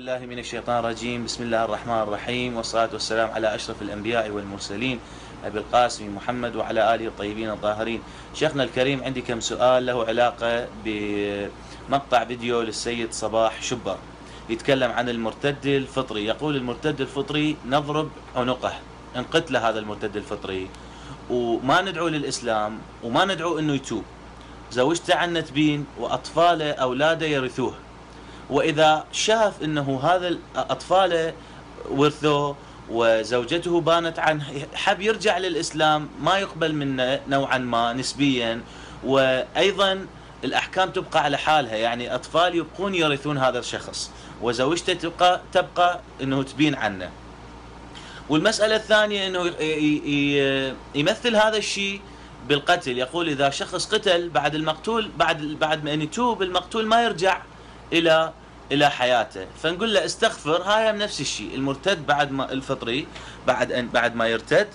بالله من الشيطان الرجيم بسم الله الرحمن الرحيم والصلاة والسلام على أشرف الأنبياء والمرسلين أبي القاسم محمد وعلى آله الطيبين الطاهرين شيخنا الكريم عندي كم سؤال له علاقة بمقطع فيديو للسيد صباح شبر يتكلم عن المرتد الفطري يقول المرتد الفطري نضرب عنقه إن قتل هذا المرتد الفطري وما ندعو للإسلام وما ندعو أنه يتوب زوجته عنت تبين وأطفاله أولاده يرثوه واذا شاف انه هذا اطفاله ورثوه وزوجته بانت عنه حب يرجع للاسلام ما يقبل منه نوعا ما نسبيا وايضا الاحكام تبقى على حالها يعني اطفال يبقون يرثون هذا الشخص وزوجته تبقى تبقى انه تبين عنه والمساله الثانيه انه يمثل هذا الشيء بالقتل يقول اذا شخص قتل بعد المقتول بعد بعد ما ان يتوب المقتول ما يرجع الى الى حياته فنقول له استغفر هاي هم نفس الشيء المرتد بعد ما الفطري بعد ان بعد ما يرتد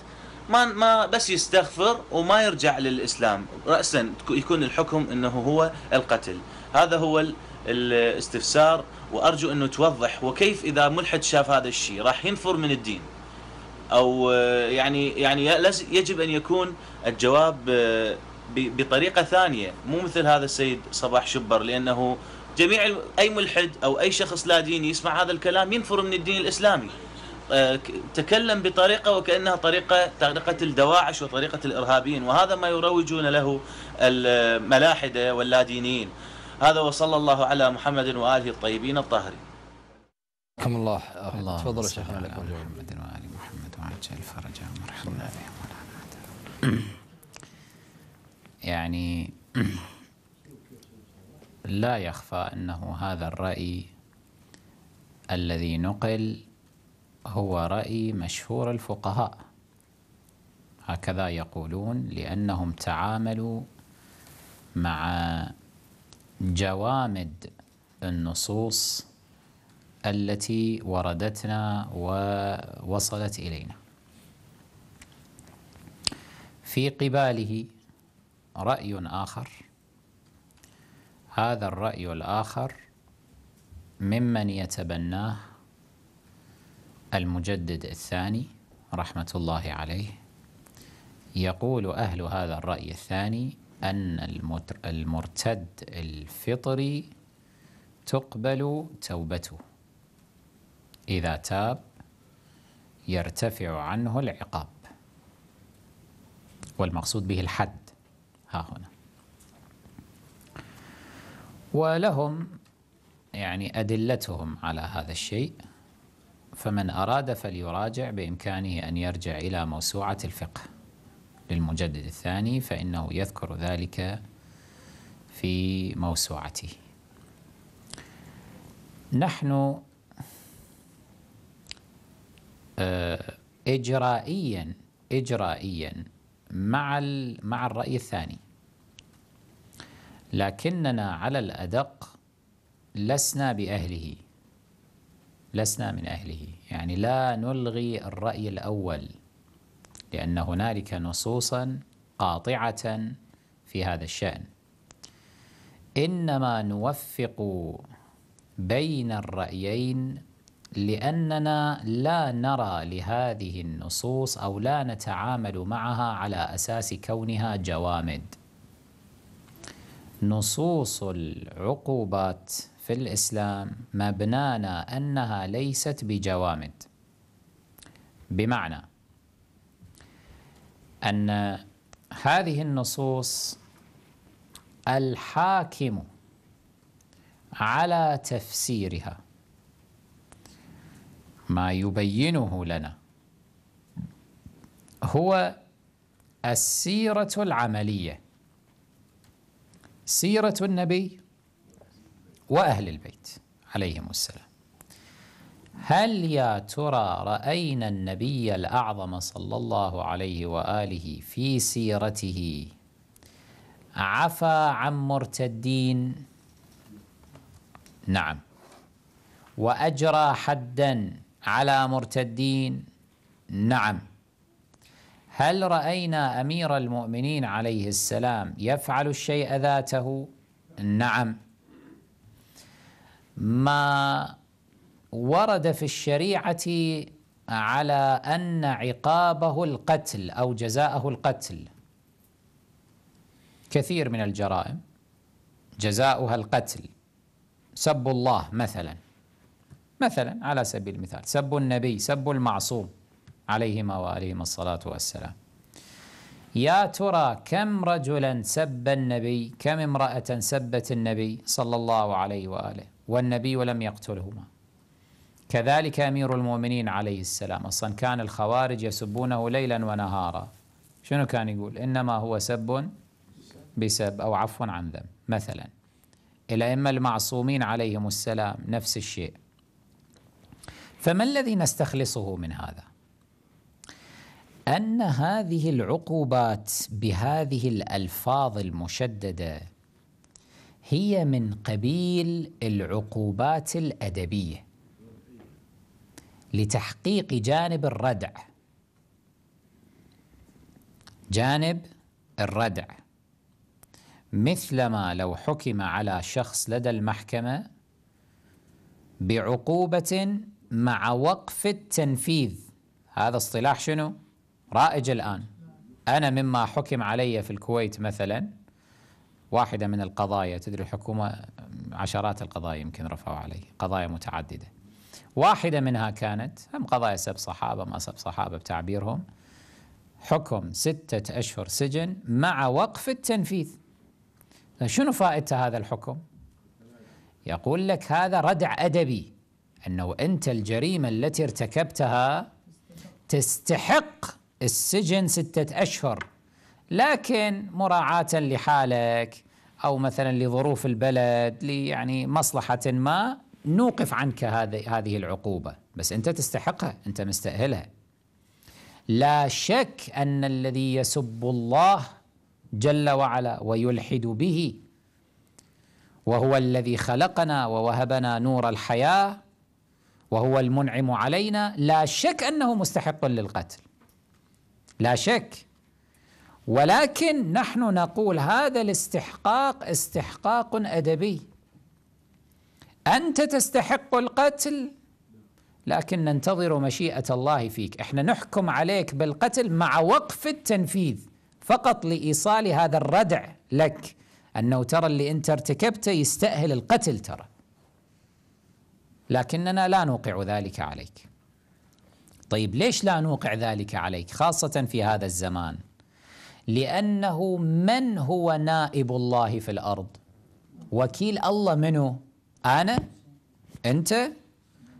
ما ما بس يستغفر وما يرجع للاسلام راسا يكون الحكم انه هو القتل هذا هو الاستفسار وارجو انه توضح وكيف اذا ملحد شاف هذا الشيء راح ينفر من الدين او يعني يعني يجب ان يكون الجواب آه، بطريقه ثانيه مو مثل هذا السيد صباح شبر لانه جميع اي ملحد او اي شخص لا ديني يسمع هذا الكلام ينفر من الدين الاسلامي آه، تكلم بطريقه وكانها طريقه طريقه الدواعش وطريقه الارهابيين وهذا ما يروجون له الملاحده واللادينيين هذا وصلى الله على محمد واله الطيبين الطاهرين. كم الله الله تفضلوا شيخنا لكم محمد وال محمد وعجل فرجا وارحمنا بهم يعني لا يخفى أنه هذا الرأي الذي نقل هو رأي مشهور الفقهاء هكذا يقولون لأنهم تعاملوا مع جوامد النصوص التي وردتنا ووصلت إلينا في قباله رأي آخر هذا الرأي الآخر ممن يتبناه المجدد الثاني رحمة الله عليه يقول أهل هذا الرأي الثاني أن المرتد الفطري تقبل توبته إذا تاب يرتفع عنه العقاب والمقصود به الحد ها هنا ولهم يعني أدلتهم على هذا الشيء فمن أراد فليراجع بإمكانه أن يرجع إلى موسوعة الفقه للمجدد الثاني فإنه يذكر ذلك في موسوعته نحن آه، إجرائيا إجرائيا مع مع الرأي الثاني لكننا على الأدق لسنا بأهله لسنا من أهله يعني لا نلغي الرأي الأول لأن هنالك نصوصا قاطعة في هذا الشأن إنما نوفق بين الرأيين لأننا لا نرى لهذه النصوص أو لا نتعامل معها على أساس كونها جوامد نصوص العقوبات في الإسلام مبنانا أنها ليست بجوامد بمعنى أن هذه النصوص الحاكم على تفسيرها ما يبينه لنا هو السيرة العملية سيرة النبي وأهل البيت عليهم السلام هل يا ترى رأينا النبي الأعظم صلى الله عليه وآله في سيرته عفى عن مرتدين نعم وأجرى حدا على مرتدين نعم هل رأينا أمير المؤمنين عليه السلام يفعل الشيء ذاته؟ نعم ما ورد في الشريعة على أن عقابه القتل أو جزاءه القتل كثير من الجرائم جزاؤها القتل سب الله مثلا مثلا على سبيل المثال سب النبي سب المعصوم عليهما وآلهما الصلاة والسلام يا ترى كم رجلا سب النبي كم امرأة سبت النبي صلى الله عليه وآله والنبي لم يقتلهما كذلك أمير المؤمنين عليه السلام أصلا كان الخوارج يسبونه ليلا ونهارا شنو كان يقول إنما هو سب بسب أو عفو عن ذنب مثلا الأئمة المعصومين عليهم السلام نفس الشيء فما الذي نستخلصه من هذا؟ أن هذه العقوبات بهذه الألفاظ المشددة هي من قبيل العقوبات الأدبية لتحقيق جانب الردع جانب الردع مثلما لو حكم على شخص لدى المحكمة بعقوبة مع وقف التنفيذ هذا اصطلاح شنو؟ رائج الآن أنا مما حكم علي في الكويت مثلا واحدة من القضايا تدري الحكومة عشرات القضايا يمكن رفعوا علي قضايا متعددة واحدة منها كانت هم قضايا سب صحابة ما سب صحابة بتعبيرهم حكم ستة أشهر سجن مع وقف التنفيذ شنو فائدة هذا الحكم؟ يقول لك هذا ردع أدبي أنه أنت الجريمة التي ارتكبتها تستحق السجن ستة أشهر لكن مراعاة لحالك أو مثلا لظروف البلد يعني مصلحة ما نوقف عنك هذه هذه العقوبة بس أنت تستحقها أنت مستأهلها لا شك أن الذي يسب الله جل وعلا ويلحد به وهو الذي خلقنا ووهبنا نور الحياه وهو المنعم علينا لا شك انه مستحق للقتل لا شك ولكن نحن نقول هذا الاستحقاق استحقاق أدبي أنت تستحق القتل لكن ننتظر مشيئة الله فيك احنا نحكم عليك بالقتل مع وقف التنفيذ فقط لإيصال هذا الردع لك أنه ترى اللي أنت ارتكبته يستأهل القتل ترى لكننا لا نوقع ذلك عليك طيب ليش لا نوقع ذلك عليك خاصة في هذا الزمان لأنه من هو نائب الله في الأرض وكيل الله منه أنا أنت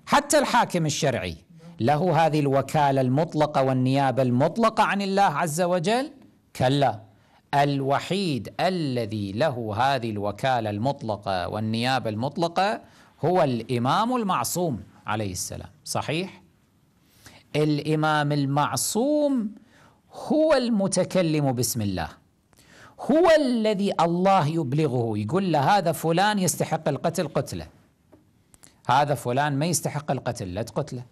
حتى الحاكم الشرعي له هذه الوكالة المطلقة والنيابة المطلقة عن الله عز وجل كلا الوحيد الذي له هذه الوكالة المطلقة والنيابة المطلقة هو الإمام المعصوم عليه السلام صحيح؟ الامام المعصوم هو المتكلم باسم الله هو الذي الله يبلغه يقول له هذا فلان يستحق القتل قتله هذا فلان ما يستحق القتل لا تقتله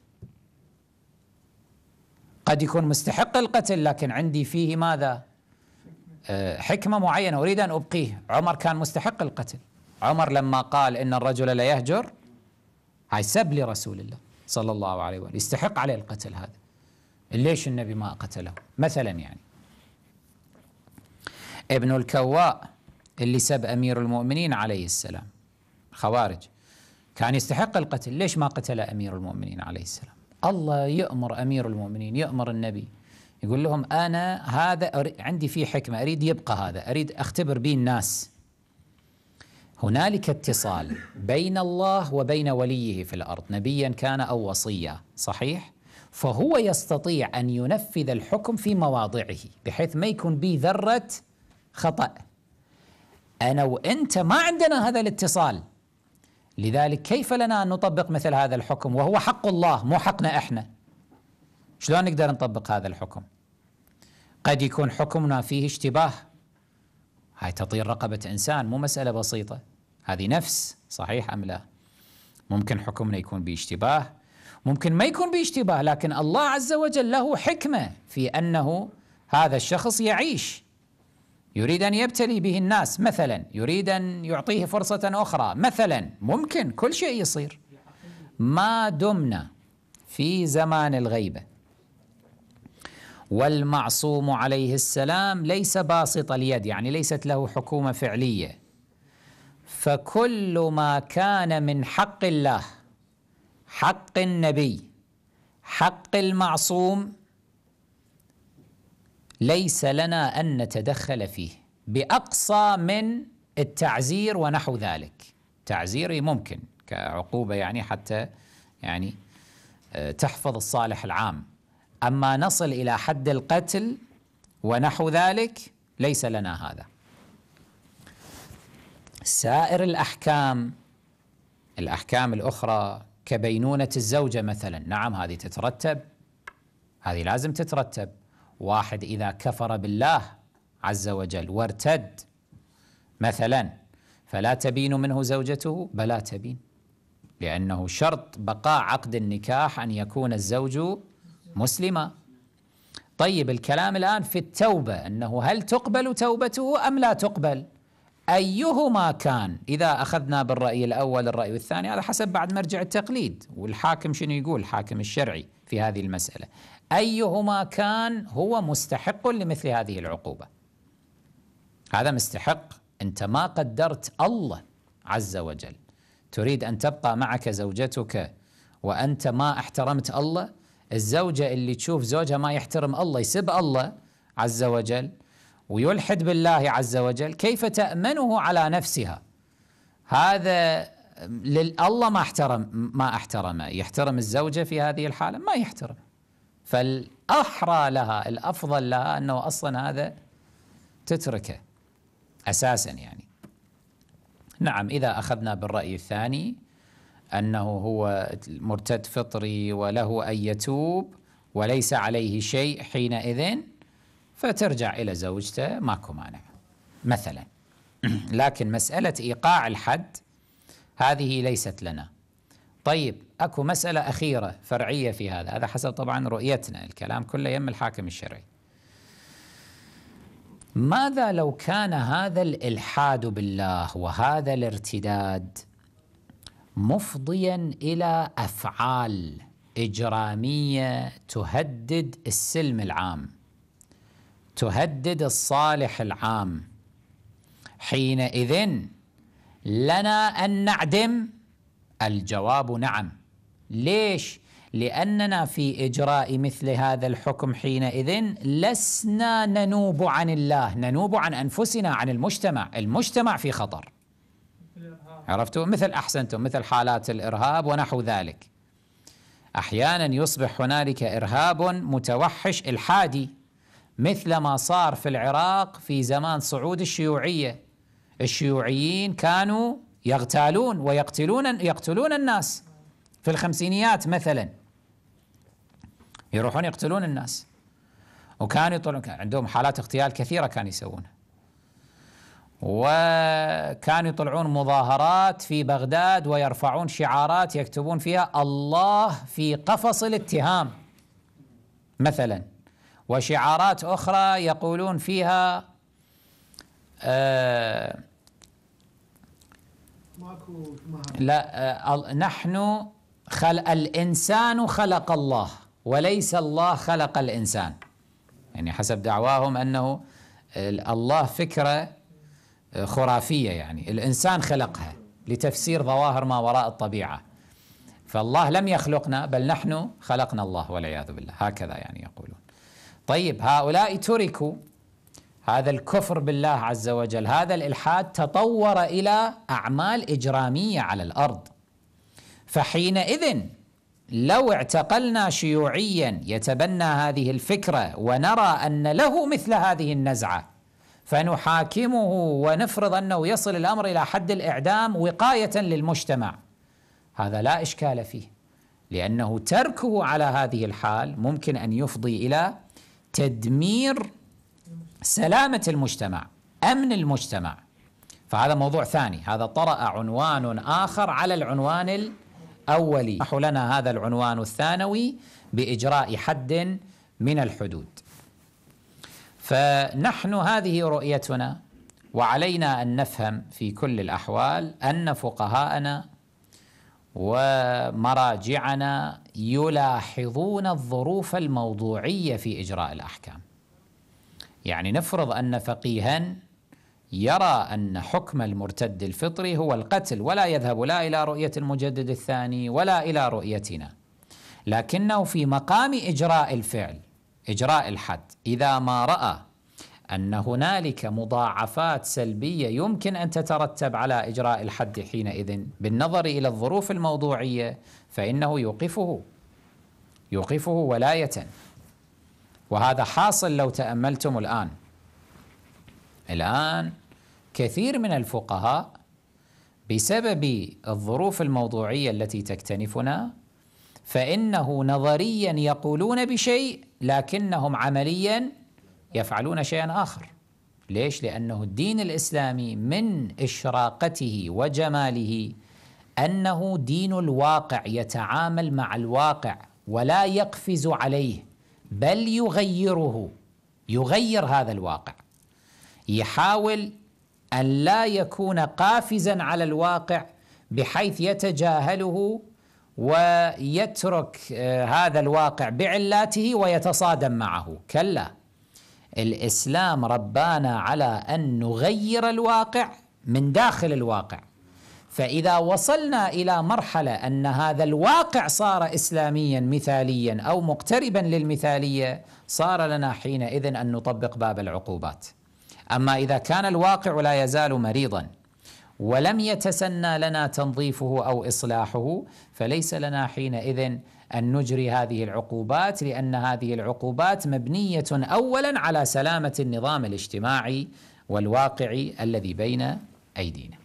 قد يكون مستحق القتل لكن عندي فيه ماذا آه، حكمة معينة أريد أن أبقيه عمر كان مستحق القتل عمر لما قال إن الرجل لا يهجر هاي سب لرسول الله صلى الله عليه وآله يستحق عليه القتل هذا ليش النبي ما قتله مثلا يعني ابن الكواء اللي سب أمير المؤمنين عليه السلام خوارج كان يستحق القتل ليش ما قتل أمير المؤمنين عليه السلام الله يأمر أمير المؤمنين يأمر النبي يقول لهم أنا هذا عندي فيه حكمة أريد يبقى هذا أريد أختبر به الناس هنالك اتصال بين الله وبين وليه في الارض نبيا كان او وصيا صحيح فهو يستطيع ان ينفذ الحكم في مواضعه بحيث ما يكون به ذره خطا انا وانت ما عندنا هذا الاتصال لذلك كيف لنا ان نطبق مثل هذا الحكم وهو حق الله مو حقنا احنا شلون نقدر نطبق هذا الحكم قد يكون حكمنا فيه اشتباه هاي تطير رقبة إنسان مو مسألة بسيطة هذه نفس صحيح أم لا ممكن حكمنا يكون باشتباه ممكن ما يكون باشتباه لكن الله عز وجل له حكمة في أنه هذا الشخص يعيش يريد أن يبتلي به الناس مثلا يريد أن يعطيه فرصة أخرى مثلا ممكن كل شيء يصير ما دمنا في زمان الغيبه والمعصوم عليه السلام ليس باسط اليد يعني ليست له حكومة فعلية فكل ما كان من حق الله حق النبي حق المعصوم ليس لنا أن نتدخل فيه بأقصى من التعزير ونحو ذلك تعزيري ممكن كعقوبة يعني حتى يعني آه، تحفظ الصالح العام أما نصل إلى حد القتل ونحو ذلك ليس لنا هذا سائر الأحكام الأحكام الأخرى كبينونة الزوجة مثلا نعم هذه تترتب هذه لازم تترتب واحد إذا كفر بالله عز وجل وارتد مثلا فلا تبين منه زوجته بلا تبين لأنه شرط بقاء عقد النكاح أن يكون الزوج مسلمة طيب الكلام الآن في التوبة أنه هل تقبل توبته أم لا تقبل أيهما كان إذا أخذنا بالرأي الأول الرأي الثاني هذا حسب بعد مرجع التقليد والحاكم شنو يقول الحاكم الشرعي في هذه المسألة أيهما كان هو مستحق لمثل هذه العقوبة هذا مستحق أنت ما قدرت الله عز وجل تريد أن تبقى معك زوجتك وأنت ما احترمت الله الزوجة اللي تشوف زوجها ما يحترم الله يسب الله عز وجل ويلحد بالله عز وجل كيف تأمنه على نفسها هذا الله ما احترم ما احترمه يحترم الزوجة في هذه الحالة ما يحترم فالأحرى لها الأفضل لها أنه أصلا هذا تتركه أساسا يعني نعم إذا أخذنا بالرأي الثاني أنه هو مرتد فطري وله أن يتوب وليس عليه شيء حينئذ فترجع إلى زوجته ماكو مانع مثلا لكن مسألة إيقاع الحد هذه ليست لنا طيب أكو مسألة أخيرة فرعية في هذا هذا حسب طبعا رؤيتنا الكلام كله يم الحاكم الشرعي ماذا لو كان هذا الإلحاد بالله وهذا الارتداد مفضيا الى افعال اجراميه تهدد السلم العام تهدد الصالح العام حينئذ لنا ان نعدم الجواب نعم ليش لاننا في اجراء مثل هذا الحكم حينئذ لسنا ننوب عن الله ننوب عن انفسنا عن المجتمع المجتمع في خطر عرفتوا مثل أحسنتم مثل حالات الإرهاب ونحو ذلك أحيانا يصبح هنالك إرهاب متوحش إلحادي مثل ما صار في العراق في زمان صعود الشيوعية الشيوعيين كانوا يغتالون ويقتلون يقتلون الناس في الخمسينيات مثلا يروحون يقتلون الناس وكانوا يطلعون عندهم حالات اغتيال كثيرة كانوا يسوونها وكانوا يطلعون مظاهرات في بغداد ويرفعون شعارات يكتبون فيها الله في قفص الاتهام مثلا وشعارات اخرى يقولون فيها آه لا آه نحن خلق الانسان خلق الله وليس الله خلق الانسان يعني حسب دعواهم انه الله فكره خرافيه يعني الانسان خلقها لتفسير ظواهر ما وراء الطبيعه فالله لم يخلقنا بل نحن خلقنا الله والعياذ بالله هكذا يعني يقولون طيب هؤلاء تركوا هذا الكفر بالله عز وجل هذا الالحاد تطور الى اعمال اجراميه على الارض فحينئذ لو اعتقلنا شيوعيا يتبنى هذه الفكره ونرى ان له مثل هذه النزعه فنحاكمه ونفرض انه يصل الامر الى حد الاعدام وقايه للمجتمع هذا لا اشكال فيه لانه تركه على هذه الحال ممكن ان يفضي الى تدمير سلامه المجتمع امن المجتمع فهذا موضوع ثاني هذا طرا عنوان اخر على العنوان الاولي يسمح لنا هذا العنوان الثانوي باجراء حد من الحدود فنحن هذه رؤيتنا وعلينا ان نفهم في كل الاحوال ان فقهاءنا ومراجعنا يلاحظون الظروف الموضوعيه في اجراء الاحكام. يعني نفرض ان فقيها يرى ان حكم المرتد الفطري هو القتل ولا يذهب لا الى رؤيه المجدد الثاني ولا الى رؤيتنا. لكنه في مقام اجراء الفعل إجراء الحد إذا ما رأى أن هنالك مضاعفات سلبية يمكن أن تترتب على إجراء الحد حينئذ بالنظر إلى الظروف الموضوعية فإنه يوقفه يوقفه ولاية وهذا حاصل لو تأملتم الآن الآن كثير من الفقهاء بسبب الظروف الموضوعية التي تكتنفنا فإنه نظريا يقولون بشيء لكنهم عمليا يفعلون شيئا آخر ليش؟ لأنه الدين الإسلامي من إشراقته وجماله أنه دين الواقع يتعامل مع الواقع ولا يقفز عليه بل يغيره يغير هذا الواقع يحاول أن لا يكون قافزا على الواقع بحيث يتجاهله ويترك آه، هذا الواقع بعلاته ويتصادم معه كلا الاسلام ربانا على ان نغير الواقع من داخل الواقع فاذا وصلنا الى مرحله ان هذا الواقع صار اسلاميا مثاليا او مقتربا للمثاليه صار لنا حينئذ ان نطبق باب العقوبات اما اذا كان الواقع لا يزال مريضا ولم يتسنى لنا تنظيفه أو إصلاحه فليس لنا حينئذ أن نجري هذه العقوبات لأن هذه العقوبات مبنية أولا على سلامة النظام الاجتماعي والواقعي الذي بين أيدينا